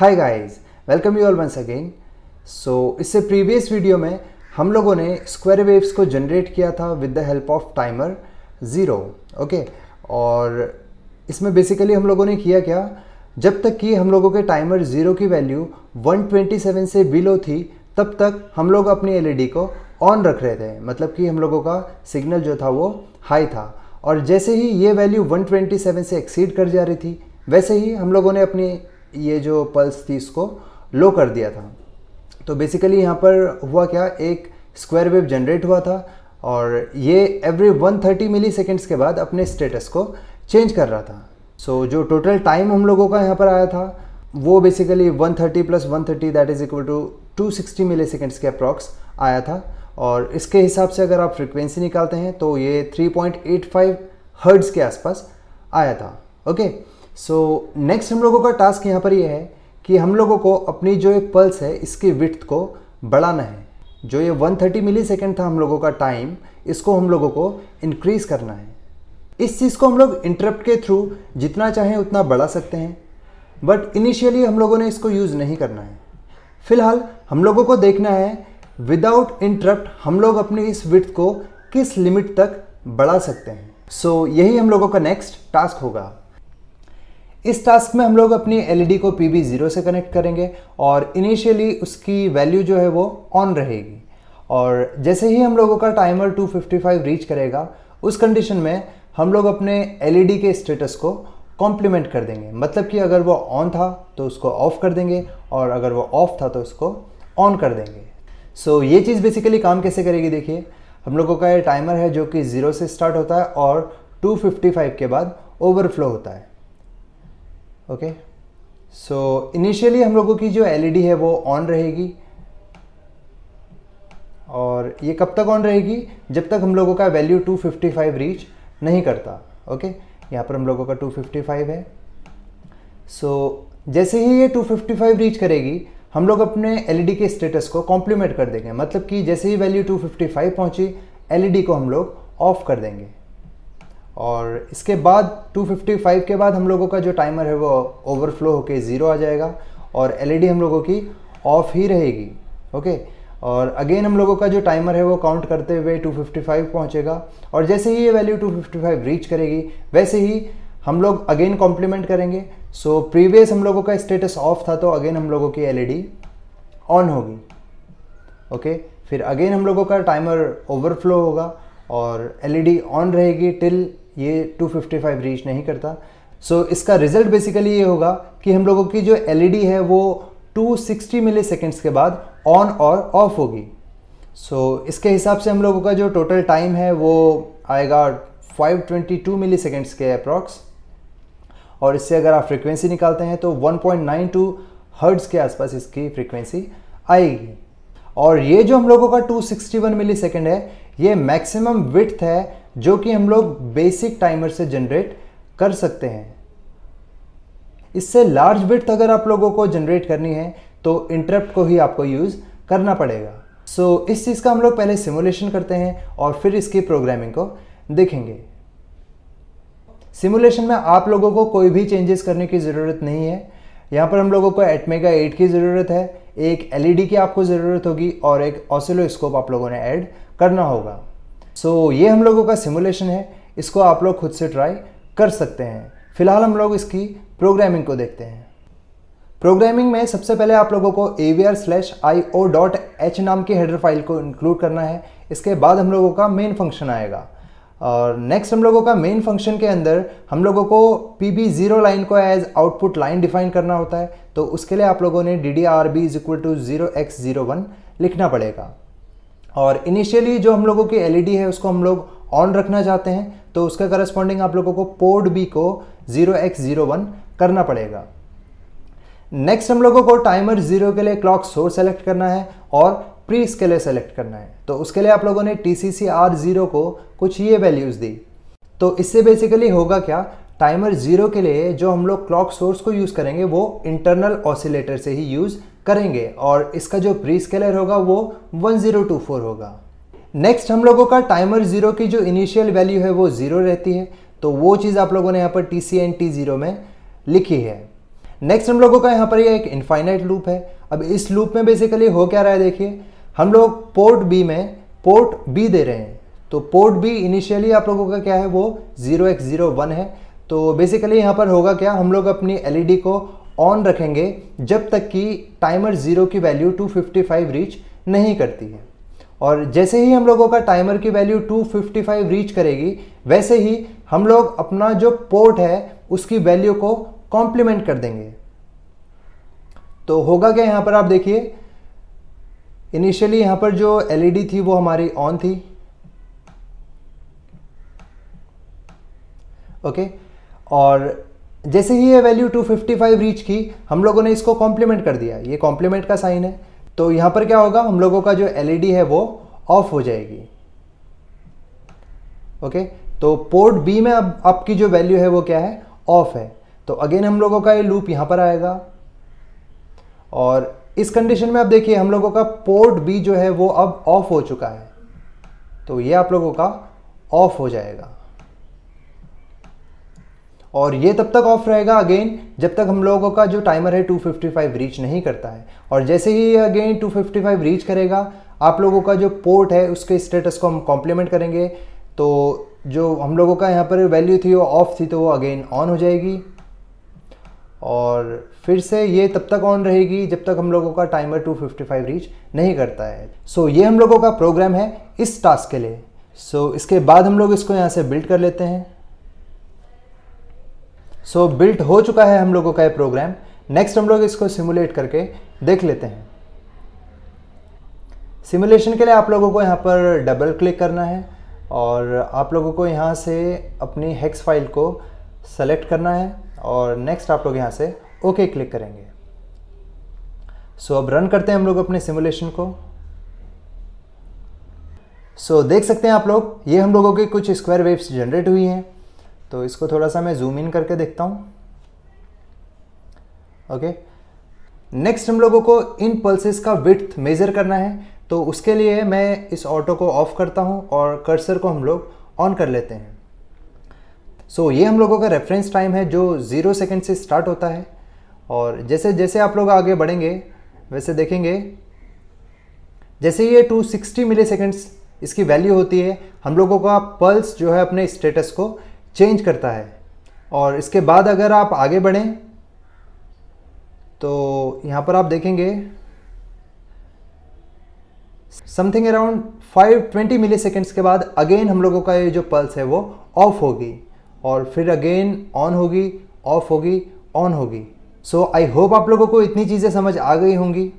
Hi guys welcome you all once again so इससे previous video में हम लोगों ने स्क्वायर वेव्स को जनरेट किया था with the help of timer zero okay और इसमें बेसिकली हम लोगों ने किया क्या जब तक कि हम लोगों के टाइमर ज़ीरो की वैल्यू 127 से बिलो थी तब तक हम लोग अपनी एलईडी e को ऑन रख रहे थे मतलब कि हम लोगों का सिग्नल जो था वो हाई था और जैसे ही ये वैल्यू 127 से एक्सीड कर जा रही थी वैसे ही हम लोगों ने अपनी ये जो पल्स थी इसको लो कर दिया था तो बेसिकली यहाँ पर हुआ क्या एक स्क्वायर वेव जनरेट हुआ था और ये एवरी 130 मिली सेकेंड्स के बाद अपने स्टेटस को चेंज कर रहा था सो so, जो टोटल टाइम हम लोगों का यहाँ पर आया था वो basically 130 thirty plus one thirty that is equal to two sixty milliseconds के अप्रॉक्स आया था और इसके हिसाब से अगर आप फ्रिक्वेंसी निकालते हैं तो ये थ्री पॉइंट हर्ड्स के आसपास आया था ओके okay? सो नेक्स्ट हम लोगों का टास्क यहाँ पर ये यह है कि हम लोगों को अपनी जो ये पल्स है इसकी विथ को बढ़ाना है जो ये 130 थर्टी मिली सेकेंड था हम लोगों का टाइम इसको हम लोगों को इनक्रीज करना है इस चीज़ को हम लोग इंटरप्ट के थ्रू जितना चाहें उतना बढ़ा सकते हैं बट इनिशियली हम लोगों ने इसको यूज़ नहीं करना है फिलहाल हम लोगों को देखना है विदाउट इंटरप्ट हम लोग अपनी इस विथ को किस लिमिट तक बढ़ा सकते हैं सो so, यही हम लोगों का नेक्स्ट टास्क होगा इस टास्क में हम लोग अपनी एलईडी e को पी बी ज़ीरो से कनेक्ट करेंगे और इनिशियली उसकी वैल्यू जो है वो ऑन रहेगी और जैसे ही हम लोगों का टाइमर 255 रीच करेगा उस कंडीशन में हम लोग अपने एलईडी e के स्टेटस को कॉम्प्लीमेंट कर देंगे मतलब कि अगर वो ऑन था तो उसको ऑफ़ कर देंगे और अगर वो ऑफ़ था तो उसको ऑन कर देंगे सो so, ये चीज़ बेसिकली काम कैसे करेगी देखिए हम लोगों का ये टाइमर है जो कि ज़ीरो से स्टार्ट होता है और 255 के बाद ओवरफ्लो होता है ओके सो इनिशियली हम लोगों की जो एलईडी e है वो ऑन रहेगी और ये कब तक ऑन रहेगी जब तक हम लोगों का वैल्यू 255 रीच नहीं करता ओके यहाँ पर हम लोगों का 255 है सो so, जैसे ही ये 255 रीच करेगी हम लोग अपने एलईडी e के स्टेटस को कॉम्प्लीमेंट कर देंगे मतलब कि जैसे ही वैल्यू 255 पहुंची एलईडी e को हम लोग ऑफ कर देंगे और इसके बाद 255 के बाद हम लोगों का जो टाइमर है वो ओवरफ्लो होके ज़ीरो आ जाएगा और एलईडी e हम लोगों की ऑफ ही रहेगी ओके और अगेन हम लोगों का जो टाइमर है वो काउंट करते हुए 255 पहुंचेगा और जैसे ही ये वैल्यू 255 रीच करेगी वैसे ही हम लोग अगेन कॉम्प्लीमेंट करेंगे सो so, प्रीवियस हम लोगों का स्टेटस ऑफ था तो अगेन हम लोगों की एल ऑन e होगी ओके फिर अगेन हम लोगों का टाइमर ओवरफ्लो होगा और एलईडी ऑन e रहेगी टिल ये 255 रीच नहीं करता सो so, इसका रिजल्ट बेसिकली ये होगा कि हम लोगों की जो एल e है वो 260 मिली के बाद ऑन और ऑफ होगी सो so, इसके हिसाब से हम लोगों का जो टोटल टाइम है वो आएगा 522 मिली के अप्रॉक्स और इससे अगर आप फ्रिक्वेंसी निकालते हैं तो 1.92 पॉइंट के आसपास इसकी फ्रिक्वेंसी आएगी और ये जो हम लोगों का 261 मिलीसेकंड है ये मैक्सिमम विथ है जो कि हम लोग बेसिक टाइमर से जनरेट कर सकते हैं इससे लार्ज बिट अगर आप लोगों को जनरेट करनी है तो इंटरप्ट को ही आपको यूज़ करना पड़ेगा सो so, इस चीज़ का हम लोग पहले सिमुलेशन करते हैं और फिर इसकी प्रोग्रामिंग को देखेंगे सिमुलेशन में आप लोगों को कोई भी चेंजेस करने की ज़रूरत नहीं है यहाँ पर हम लोगों को एटमेगा एट की ज़रूरत है एक एलईडी e की आपको ज़रूरत होगी और एक ऑसिलोस्कोप आप लोगों ने ऐड करना होगा सो so, ये हम लोगों का सिमुलेशन है इसको आप लोग खुद से ट्राई कर सकते हैं फिलहाल हम लोग इसकी प्रोग्रामिंग को देखते हैं प्रोग्रामिंग में सबसे पहले आप लोगों को A V R slash I O dot H नाम की हेडर फाइल को इंक्लूड करना है इसके बाद हम लोगों का मेन फंक्शन आएगा और नेक्स्ट हम लोगों का मेन फंक्शन के अंदर हम लोगों को पी बी जीरो लाइन को एज आउटपुट लाइन डिफाइन करना होता है तो उसके लिए आप लोगों ने D D R B is equal to zero X zero one लिखना पड़ेगा और इनिशियली जो हम लोगों की एलईडी e है उसको हम लोग ऑन रखना चाहते हैं तो उसका करस्पॉन्डिंग आप लोगों को पोर्ट बी को 0x01 करना पड़ेगा नेक्स्ट हम लोगों को टाइमर जीरो के लिए क्लॉक सोर्स सेलेक्ट करना है और प्री के लिए सेलेक्ट करना है तो उसके लिए आप लोगों ने T C C R zero को कुछ ये वैल्यूज़ दी तो इससे बेसिकली होगा क्या टाइमर ज़ीरो के लिए जो हम लोग क्लॉक सोर्स को यूज़ करेंगे वो इंटरनल ऑसिलेटर से ही यूज़ करेंगे और इसका जो प्री स्केलर होगा वो 1024 होगा नेक्स्ट हम लोगों का टाइमर ज़ीरो की जो इनिशियल वैल्यू है वो ज़ीरो रहती है तो वो चीज़ आप लोगों ने यहाँ पर T C N T zero में लिखी है नेक्स्ट हम लोगों का यहाँ पर यह एक इन्फाइनाइट लूप है अब इस लूप में बेसिकली हो क्या रहा है देखिए हम लोग पोर्ट बी में पोर्ट बी दे रहे हैं तो पोर्ट बी इनिशियली आप लोगों का क्या है वो जीरो एक्स जीरो वन है तो बेसिकली यहाँ पर होगा क्या हम लोग अपनी एलईडी e को ऑन रखेंगे जब तक कि टाइमर ज़ीरो की वैल्यू 255 रीच नहीं करती है और जैसे ही हम लोगों का टाइमर की वैल्यू 255 रीच करेगी वैसे ही हम लोग अपना जो पोर्ट है उसकी वैल्यू को कॉम्प्लीमेंट कर देंगे तो होगा क्या यहाँ पर आप देखिए इनिशियली यहाँ पर जो एलईडी e थी वो हमारी ऑन थी ओके okay? और जैसे ही ये वैल्यू 255 रीच की हम लोगों ने इसको कॉम्प्लीमेंट कर दिया ये कॉम्प्लीमेंट का साइन है तो यहाँ पर क्या होगा हम लोगों का जो एल e है वो ऑफ हो जाएगी ओके तो पोर्ट बी में अब आपकी जो वैल्यू है वो क्या है ऑफ है तो अगेन हम लोगों का ये लूप यहाँ पर आएगा और इस कंडीशन में आप देखिए हम लोगों का पोर्ट बी जो है वो अब ऑफ हो चुका है तो ये आप लोगों का ऑफ हो जाएगा और ये तब तक ऑफ रहेगा अगेन जब तक हम लोगों का जो टाइमर है 255 रीच नहीं करता है और जैसे ही ये अगेन 255 रीच करेगा आप लोगों का जो पोर्ट है उसके स्टेटस को हम कॉम्प्लीमेंट करेंगे तो जो हम लोगों का यहाँ पर वैल्यू थी वो ऑफ थी तो वो अगेन ऑन हो जाएगी और फिर से ये तब तक ऑन रहेगी जब तक हम लोगों का टाइमर 255 रीच नहीं करता है सो so, ये हम लोगों का प्रोग्राम है इस टास्क के लिए सो so, इसके बाद हम लोग इसको यहाँ से बिल्ड कर लेते हैं सो so, बिल्ट हो चुका है हम लोगों का ये प्रोग्राम नेक्स्ट हम लोग इसको सिमुलेट करके देख लेते हैं सिमुलेशन के लिए आप लोगों को यहाँ पर डबल क्लिक करना है और आप लोगों को यहाँ से अपनी हेक्स फाइल को सेलेक्ट करना है और नेक्स्ट आप लोग यहाँ से ओके okay क्लिक करेंगे सो so, अब रन करते हैं हम लोग अपने सिमुलेशन को सो so, देख सकते हैं आप लोग ये हम लोगों के कुछ स्क्वायर वेव्स जनरेट हुई हैं तो इसको थोड़ा सा मैं जूम इन करके देखता हूँ ओके नेक्स्ट हम लोगों को इन पल्सेस का विथ मेज़र करना है तो उसके लिए मैं इस ऑटो को ऑफ करता हूँ और कर्सर को हम लोग ऑन कर लेते हैं सो so, ये हम लोगों का रेफरेंस टाइम है जो ज़ीरो सेकेंड से स्टार्ट होता है और जैसे जैसे आप लोग आगे बढ़ेंगे वैसे देखेंगे जैसे ये 260 मिलीसेकंड्स इसकी वैल्यू होती है हम लोगों का पल्स जो है अपने स्टेटस को चेंज करता है और इसके बाद अगर आप आगे बढ़ें तो यहाँ पर आप देखेंगे समथिंग अराउंड 520 मिली सेकेंड्स के बाद अगेन हम लोगों का ये जो पल्स है वो ऑफ होगी और फिर अगेन ऑन होगी ऑफ होगी ऑन होगी सो आई होप आप लोगों को इतनी चीज़ें समझ आ गई होंगी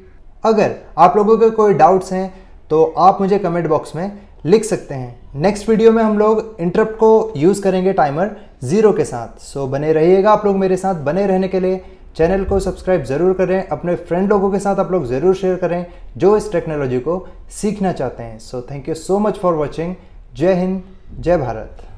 अगर आप लोगों के कोई डाउट्स हैं तो आप मुझे कमेंट बॉक्स में लिख सकते हैं नेक्स्ट वीडियो में हम लोग इंटरप्ट को यूज़ करेंगे टाइमर ज़ीरो के साथ सो so, बने रहिएगा आप लोग मेरे साथ बने रहने के लिए चैनल को सब्सक्राइब ज़रूर करें अपने फ्रेंड लोगों के साथ आप लोग ज़रूर शेयर करें जो इस टेक्नोलॉजी को सीखना चाहते हैं so thank you so much for watching जय हिंद जय भारत